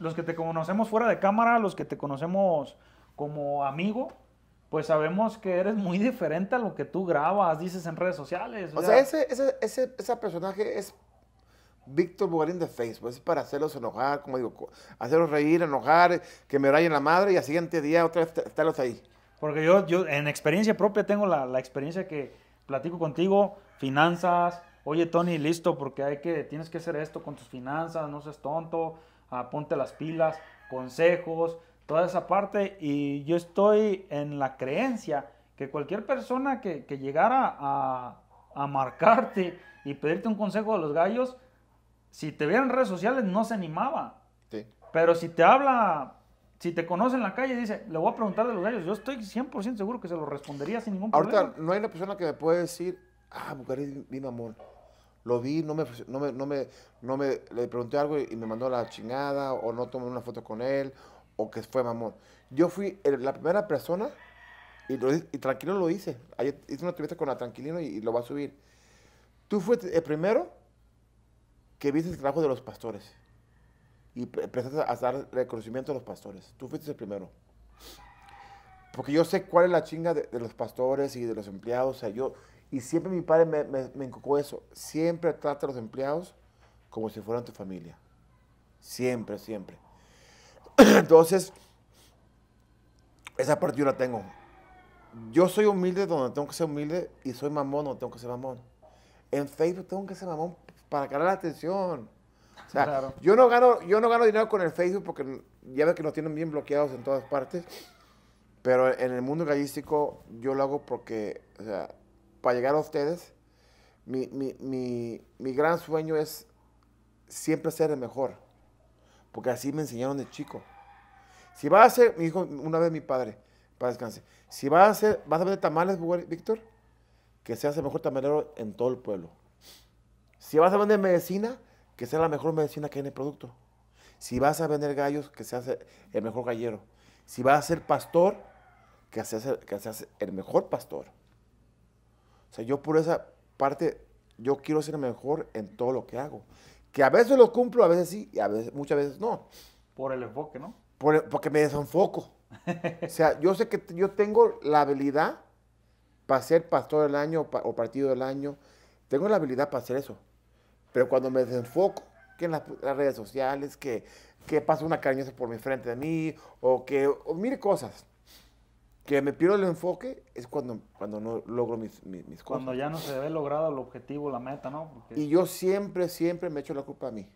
Los que te conocemos fuera de cámara, los que te conocemos como amigo, pues sabemos que eres muy diferente a lo que tú grabas, dices en redes sociales. O, sea, ese, personaje es Víctor Bugarín de Facebook, es para hacerlos enojar, como digo, hacerlos reír, enojar, que me rayen la madre y al siguiente día otra vez estarlos ahí. Porque yo, yo en experiencia propia tengo la, la experiencia que platico contigo, finanzas, oye Tony, listo, porque hay que, tienes que hacer esto con tus finanzas, no seas tonto, ah, ponte las pilas, consejos, toda esa parte. Y yo estoy en la creencia que cualquier persona que, llegara a, marcarte y pedirte un consejo de los gallos, si te vieran en redes sociales no se animaba. Pero si te habla, si te conoce en la calle, y dice, le voy a preguntar de los gallos, yo estoy 100% seguro que se lo respondería sin ningún problema. Ahorita no hay una persona que me puede decir, ah, mujer, mi amor lo vi, no me, no me, no me, le pregunté algo y, me mandó la chingada, o no tomé una foto con él, o que fue mamón. Yo fui la primera persona y, tranquilo lo hice. hice una entrevista con la Tranquilino y, lo va a subir. Tú fuiste el primero que viste el trabajo de los pastores y empezaste a dar reconocimiento a los pastores. Tú fuiste el primero. Porque yo sé cuál es la chinga de, de los pastores y de los empleados. O sea, yo, y siempre mi padre me, me, eso. Siempre trata a los empleados como si fueran tu familia. Siempre, siempre. Entonces, esa parte yo la tengo. Yo soy humilde donde tengo que ser humilde y soy mamón donde tengo que ser mamón. En Facebook tengo que ser mamón para ganar la atención. O sea, yo, no gano, yo no gano dinero con el Facebook porque ya ves que nos tienen bien bloqueados en todas partes. Pero en el mundo gallístico yo lo hago porque, o para llegar a ustedes, mi, gran sueño es siempre ser el mejor, porque así me enseñaron de chico. Si vas a ser, mi hijo, una vez mi padre, para descanse, si vas a ser vas a vender tamales, Víctor, que seas el mejor tamalero en todo el pueblo. Si vas a vender medicina, que sea la mejor medicina que hay en el producto. Si vas a vender gallos, que seas el mejor gallero. Si vas a ser pastor, que seas, que seas el mejor pastor. O sea, yo por esa parte, yo quiero ser mejor en todo lo que hago. Que a veces lo cumplo, a veces sí, y a veces, muchas veces no. Por el enfoque, ¿no? porque me desenfoco. o sea, yo sé que yo tengo la habilidad para ser pastor del año o partido del año. Tengo la habilidad para hacer eso. Pero cuando me desenfoco, que en las, redes sociales, que, que pasa una cariñosa por mi frente de mí, o que mire cosas que me pierdo el enfoque es cuando, cuando no logro mis, cosas. Cuando ya no se ve logrado el objetivo, la meta, ¿no? Y yo siempre, siempre me echo la culpa a mí.